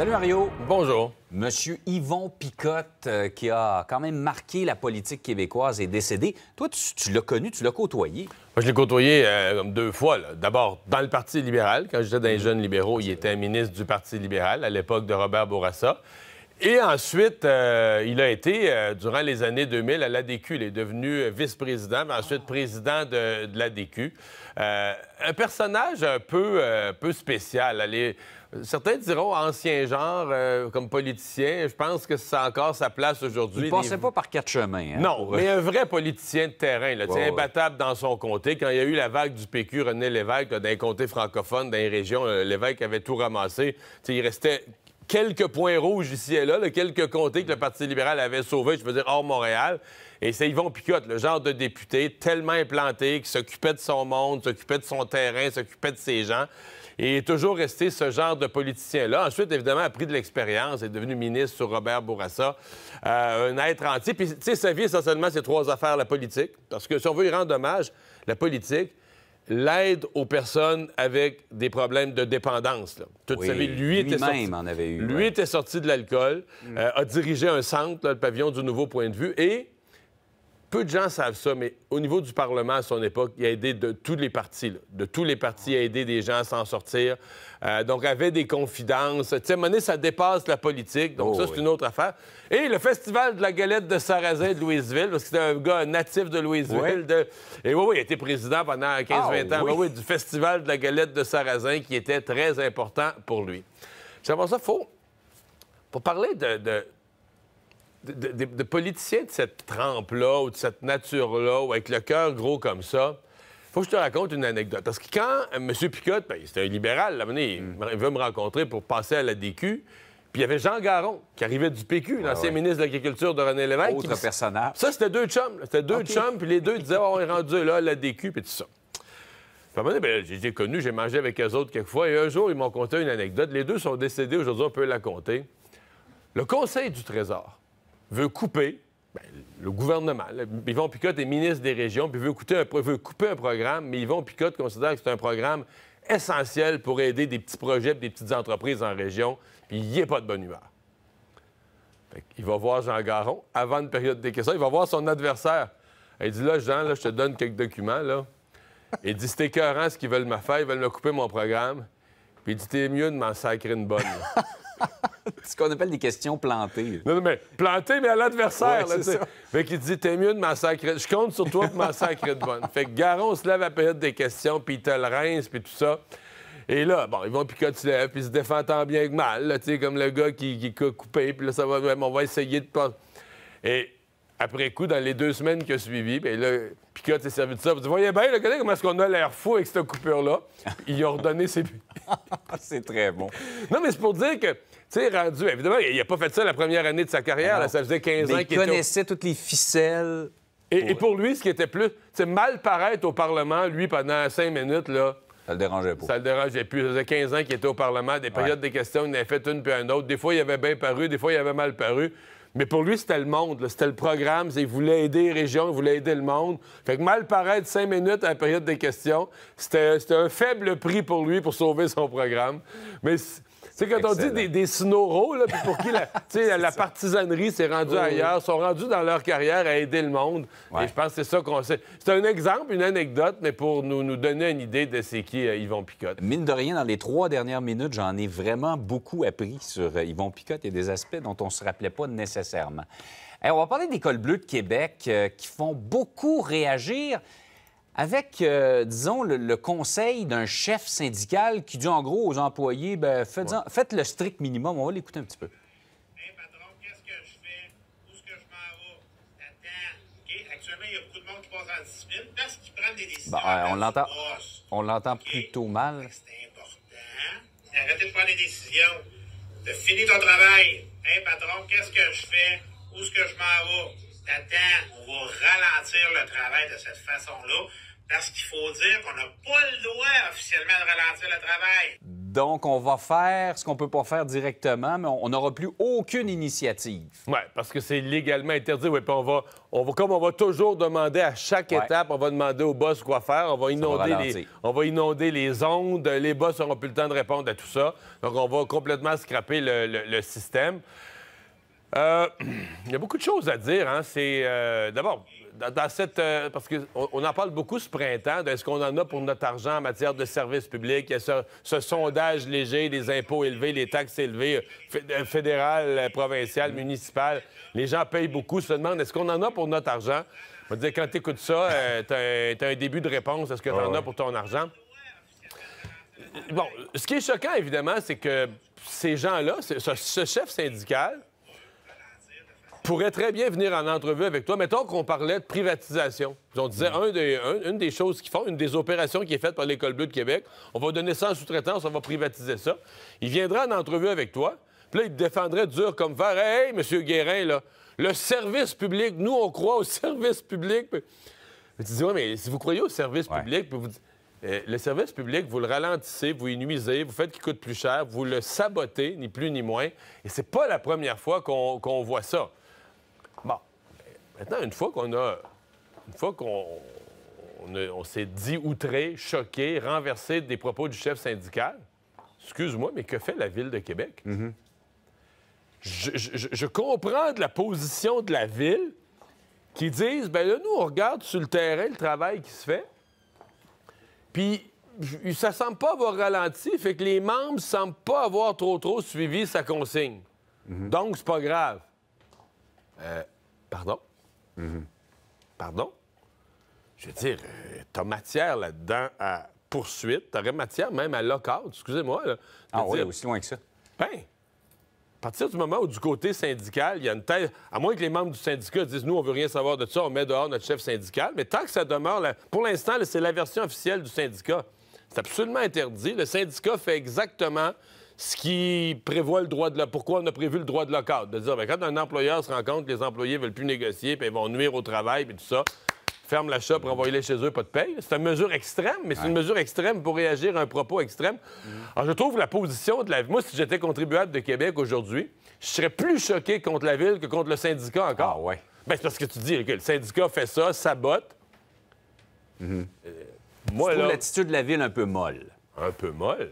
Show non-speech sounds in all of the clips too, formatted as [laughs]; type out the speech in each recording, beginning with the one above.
Salut Mario. Bonjour. Monsieur Yvon Picotte, euh, qui a quand même marqué la politique québécoise, est décédé. Toi, tu, l'as connu, tu l'as côtoyé. Moi, je l'ai côtoyé euh, deux fois. D'abord, dans le Parti libéral. Quand j'étais dans les jeunes libéraux, il était ministre du Parti libéral à l'époque de Robert Bourassa. Et ensuite, euh, il a été, durant les années 2000, à l'ADQ. Il est devenu vice-président, mais ensuite président de, l'ADQ. un personnage un peu, peu spécial. Certains diront ancien genre, euh, comme politicien. Je pense que ça a encore sa place aujourd'hui. Il passait pas par quatre chemins. Hein, non, euh, mais un vrai politicien de terrain, là, imbattable dans son comté. Quand il y a eu la vague du PQ, René Lévesque, d'un comté francophone, dans les régions, euh, Lévesque avait tout ramassé. il restait quelques points rouges ici et là, quelques comtés que le Parti libéral avait sauvés, je veux dire, hors Montréal. Et c'est Yvon Picotte, le genre de député tellement implanté, qui s'occupait de son monde, s'occupait de son terrain, s'occupait de ses gens. Et est toujours resté ce genre de politicien-là. Ensuite, évidemment, a pris de l'expérience, est devenu ministre sur Robert Bourassa, euh, un être entier. Puis, tu sais, sa vie, essentiellement, ces trois affaires, la politique. Parce que si on veut y rendre hommage, la politique, l'aide aux personnes avec des problèmes de dépendance. lui, était sorti, en avait eu. Lui était sorti de l'alcool, mm. euh, a dirigé un centre, le pavillon du Nouveau Point de Vue, et peu de gens savent ça, mais au niveau du Parlement à son époque, il a aidé de tous les partis. De tous les partis, il a aidé des gens à s'en sortir. Euh, donc, il avait des confidences. Tu sais, ça dépasse la politique. Donc, oh, ça, c'est une autre affaire. Et le Festival de la galette de Sarrazin de Louisville, parce que c'était un gars natif de Louisville. De... Et oui, oui, il été président pendant 15-20 ah, ans. Oui. oui, du Festival de la galette de Sarrazin, qui était très important pour lui. C'est pour ça, faut... Pour parler de de, politiciens de cette trempe-là ou de cette nature-là, ou avec le cœur gros comme ça, faut que je te raconte une anecdote. Parce que quand euh, M. Picotte, ben, c'était un libéral, là, il veut me rencontrer pour passer à la DQ. Puis il y avait Jean Garon, qui arrivait du PQ, ah l'ancien ministre de l'Agriculture de René Lévesque. Autre personnage. Ça, c'était deux chums. C'était deux chums, puis les deux disaient oh, on est rendu là, la DQ, puis tout ça. un ben, j'ai connu, j'ai mangé avec eux autres quelques fois et un jour, ils m'ont conté une anecdote. Les deux sont décédés, aujourd'hui, on peut la compter. Le Conseil du Trésor veut couper ben, le gouvernement, Ils Yvon Picotte est ministre des Régions, puis veut, couper un programme, mais Yvon Picotte considère que c'est un programme essentiel pour aider des petits projets, des petites entreprises en région, puis il n'y a pas de bonne humeur. il va voir Jean Garon avant une période des questions, il va voir son adversaire. Il dit Là, Jean, là, je te donne quelques documents. Là. Il dit C'est écœurant ce qu'ils veulent me faire, ils veulent me couper mon programme. Puis il dit T'es mieux de m'en sacrer une bonne. [laughs] ce qu'on appelle des questions plantées. Non, non, mais plantées, mais à l'adversaire. Ouais, sais. fait qu'il dit T'es mieux de massacrer. Je compte sur toi pour massacrer de bonne. Fait que Garon se lève à la période des questions, puis il te le rince, puis tout ça. Et là, bon, ils vont lève, puis il se défend tant bien que mal, tu sais, comme le gars qui, qui a coupé, puis là, ça va, on va essayer de pas. Et après coup, dans les deux semaines qui ont suivi, bien là, Picotte s'est servi de ça. Vous voyez bien, regardez comment est-ce qu'on a l'air fou avec cette coupure-là. Il a redonné ses... [laughs] c'est très bon. Non, mais c'est pour dire que tu sais, rendu, évidemment, il n'a pas fait ça la première année de sa carrière. Ah là, ça faisait 15 ans qu'il Il connaissait toutes les ficelles. Et pour... lui, ce qui était plus. c'est mal paraître au Parlement, lui, pendant cinq minutes, là. Ça le dérangeait pas. Ça le dérangeait plus. Ça faisait 15 ans qu'il était au Parlement, des périodes des questions, il en avait fait une puis une autre. Des fois, il avait bien paru, des fois, il avait mal paru. Mais pour lui, c'était le monde, c'était le programme, il voulait aider les régions, il voulait aider le monde. Fait que mal paraître cinq minutes à la période des questions, c'était un faible prix pour lui pour sauver son programme. Mais c'est quand on dit des, des pour qui la, [laughs] partisanerie s'est rendue ailleurs, sont rendus dans leur carrière à aider le monde. Et je pense que c'est ça qu'on sait. C'est un exemple, une anecdote, mais pour nous, donner une idée de c'est qui euh, Yvon Picotte. Mine de rien, dans les trois dernières minutes, j'en ai vraiment beaucoup appris sur euh, Yvon Picotte et des aspects dont on ne se rappelait pas nécessairement. Et eh, on va parler des cols bleus de Québec euh, qui font beaucoup réagir avec, euh, disons, le, conseil d'un chef syndical qui dit en gros aux employés, ben, faites, le strict minimum. On va l'écouter un petit peu. Hein patron, qu'est-ce que je fais? Où est-ce que je m'en vais? Attends. Actuellement, il y a beaucoup de monde qui passe en discipline parce qu'ils prennent des décisions. Bah, on l'entend, plutôt mal. C'est important. Arrêtez de prendre des décisions. De finir ton travail. Hey, patron, qu'est-ce que je fais? Où est-ce que je m'en vais? T'attends. On va ralentir le travail de cette façon-là. Parce qu'il faut dire qu'on n'a pas le droit officiellement de ralentir le travail. Donc, on va faire ce qu'on peut pas faire directement, mais on n'aura plus aucune initiative. Oui, parce que c'est légalement interdit. Oui, puis on va, on va, comme on va toujours demander à chaque étape, on va demander au boss quoi faire, on va inonder, les, on va inonder les ondes, les boss n'auront plus le temps de répondre à tout ça. Donc, on va complètement scraper le, système. Euh, [clears throat] il y a beaucoup de choses à dire. Hein. C'est euh, d'abord dans cette. Euh, parce qu'on on en parle beaucoup ce printemps, est ce qu'on en a pour notre argent en matière de services publics. Il ce, sondage léger les impôts élevés, les taxes élevées, euh, euh, fédérales, provinciales, municipales. Les gens payent beaucoup, se demandent est-ce qu'on en a pour notre argent? Je dire, quand tu écoutes ça, tu as, un début de réponse est ce que tu en ah as pour ton argent. Bon, ce qui est choquant, évidemment, c'est que ces gens-là, ce chef syndical, pourrait très bien venir en entrevue avec toi. Mettons qu'on parlait de privatisation. On disait, une des choses qu'ils font, une des opérations qui est faite par l'École bleue de Québec, on va donner ça en sous-traitance, on va privatiser ça. Il viendra en entrevue avec toi, puis là, il te défendrait dur comme faire Hey, M. Guérin, là, le service public, nous, on croit au [laughs] service public. Mais tu dis, oui, mais si vous croyez au service public, puis vous dites, euh, le service public, vous le ralentissez, vous y nuisez, vous faites qu'il coûte plus cher, vous le sabotez, ni plus ni moins. Et c'est pas la première fois qu'on voit ça. Maintenant, une fois qu'on a. Une fois qu'on s'est dit outré, choqué, renversé des propos du chef syndical, excuse-moi, mais que fait la Ville de Québec? Mhm. je, comprends la position de la Ville qui disent, ben là, nous, on regarde sur le terrain le travail qui se fait, puis ça semble pas avoir ralenti, fait que les membres semblent pas avoir trop, trop suivi sa consigne. Mhm. Donc, c'est pas grave. Euh, pardon? Pardon? Je veux dire, euh, t'as matière là-dedans à poursuite, t'aurais matière même à lock excusez-moi. ah oui, aussi loin que ça. Ben, à partir du moment où du côté syndical, il y a une tête, à moins que les membres du syndicat disent, nous, on veut rien savoir de ça, on met dehors notre chef syndical, mais tant que ça demeure, pour l'instant, c'est la version officielle du syndicat. C'est absolument interdit. Le syndicat fait exactement ce qui prévoit le droit de la... Pourquoi on a prévu le droit de la carte? De dire, bien, quand un employeur se rend compte que les employés ne veulent plus négocier, puis ils vont nuire au travail, puis tout ça, ferme la shop, envoyer les chez eux, pas de paye. C'est une mesure extrême, mais c'est une mesure extrême pour réagir à un propos extrême. Mm-hmm. Alors, je trouve la position de la... Moi, si j'étais contribuable de Québec aujourd'hui, je serais plus choqué contre la ville que contre le syndicat encore. Ah ouais. Bien, c'est parce que tu dis que le syndicat fait ça, sabote. botte. Mm-hmm. Euh, moi, je trouve l'attitude de la ville un peu molle. Un peu molle?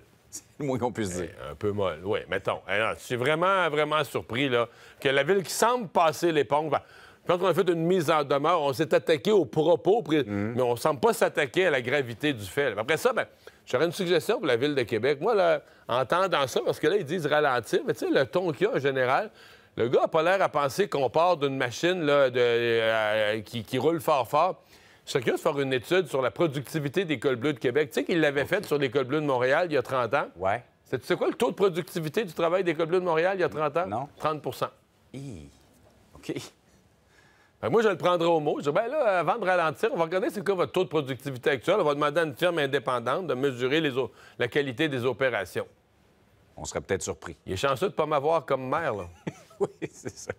le moins qu'on puisse dire. Eh, un peu molle, oui, mettons. Eh, je suis vraiment, vraiment surpris là, que la ville qui semble passer l'éponge. Ben, Quand on a fait une mise en demeure, on s'est attaqué aux propos, mhm. mais on ne semble pas s'attaquer à la gravité du fait. Après ça, ben, j'aurais une suggestion pour la Ville de Québec. Moi, là, en entendant ça, parce que là, ils disent ralentir, mais tu sais, le ton qu'il y a en général, le gars n'a pas l'air à penser qu'on part d'une machine là, de, euh, qui, qui roule fort fort. Je serais curieux de faire une étude sur la productivité des cols bleus de Québec. Tu sais qu'il l'avait faite sur les cols bleus de Montréal il y a 30 ans. Ouais. C'est, quoi le taux de productivité du travail des cols bleus de Montréal il y a 30 ans? Non. 30 OK. [laughs] Ben, moi, je le prendrai au mot. Je dis, ben là, avant de ralentir, on va regarder c'est quoi votre taux de productivité actuel. On va demander à une firme indépendante de mesurer la qualité des opérations. On serait peut-être surpris. Il est chanceux de ne pas m'avoir comme maire, là. [laughs] oui, c'est ça.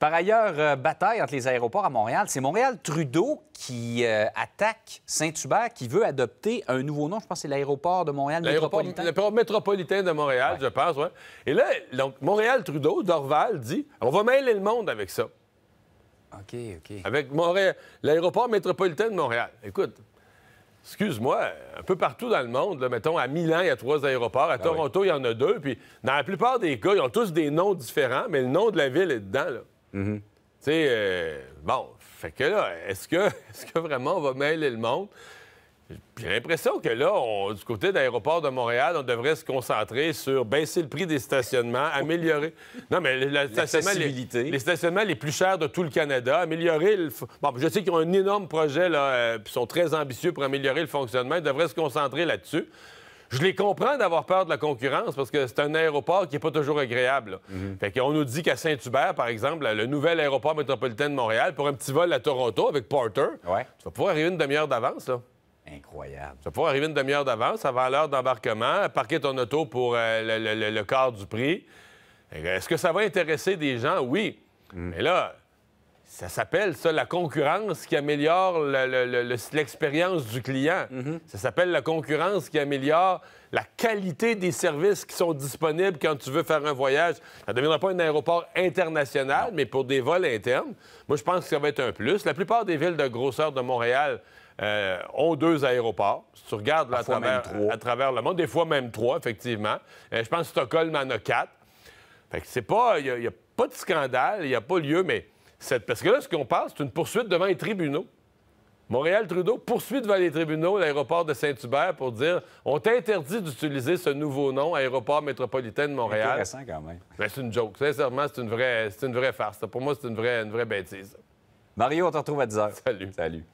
Par ailleurs, euh, bataille entre les aéroports à Montréal. C'est Montréal-Trudeau qui euh, attaque Saint-Hubert, qui veut adopter un nouveau nom. Je pense que c'est l'aéroport de Montréal métropolitain. L'aéroport métropolitain de Montréal, je pense, oui. Et là, donc, Montréal-Trudeau, Dorval, dit on va mêler le monde avec ça. OK, OK. Avec Montréal, l'aéroport métropolitain de Montréal. Écoute, excuse-moi, un peu partout dans le monde, mettons, à Milan, il y a trois aéroports, à ben Toronto, il y en a deux, puis dans la plupart des cas, ils ont tous des noms différents, mais le nom de la ville est dedans, là. Mhm. Tu sais, euh, bon, fait que là, est-ce que, [laughs] est que vraiment on va mêler le monde? J'ai l'impression que là, du côté de l'aéroport de Montréal, on devrait se concentrer sur baisser le prix des stationnements, améliorer. Non, mais la les, stationnements les plus chers de tout le Canada, améliorer. Le, bon, je sais qu'ils ont un énorme projet, là, euh, sont très ambitieux pour améliorer le fonctionnement. Ils devraient se concentrer là-dessus. Je les comprends d'avoir peur de la concurrence parce que c'est un aéroport qui n'est pas toujours agréable. On mhm. Fait nous dit qu'à Saint-Hubert, par exemple, le nouvel aéroport métropolitain de Montréal, pour un petit vol à Toronto avec Porter, tu vas pouvoir arriver une demi-heure d'avance, Incroyable. Tu vas pouvoir arriver une demi-heure d'avance avant l'heure d'embarquement, parquer ton auto pour euh, le, quart du prix. Est-ce que ça va intéresser des gens? Oui. Mhm. Mais là, ça s'appelle, ça, la concurrence qui améliore l'expérience du client. Mhm. Ça s'appelle la concurrence qui améliore la qualité des services qui sont disponibles quand tu veux faire un voyage. Ça ne deviendra pas un aéroport international, mais pour des vols internes, moi, je pense que ça va être un plus. La plupart des villes de grosseur de Montréal euh, ont deux aéroports. Si tu regardes à, travers, à, travers, le monde, des fois même trois, effectivement. Euh, je pense que Stockholm en a quatre. c'est pas... Il n'y a, a pas de scandale, il n'y a pas lieu, mais... Parce que là, ce qu'on parle, c'est une poursuite devant les tribunaux. Montréal-Trudeau poursuit devant les tribunaux l'aéroport de Saint-Hubert pour dire on t'interdit d'utiliser ce nouveau nom, aéroport métropolitain de Montréal. C'est Intéressant quand même. Ben, c'est une joke. Sincèrement, c'est une vraie, farce. Pour moi, c'est une vraie, vraie bêtise. Mario, on te retrouve à 10 h. Salut. Salut.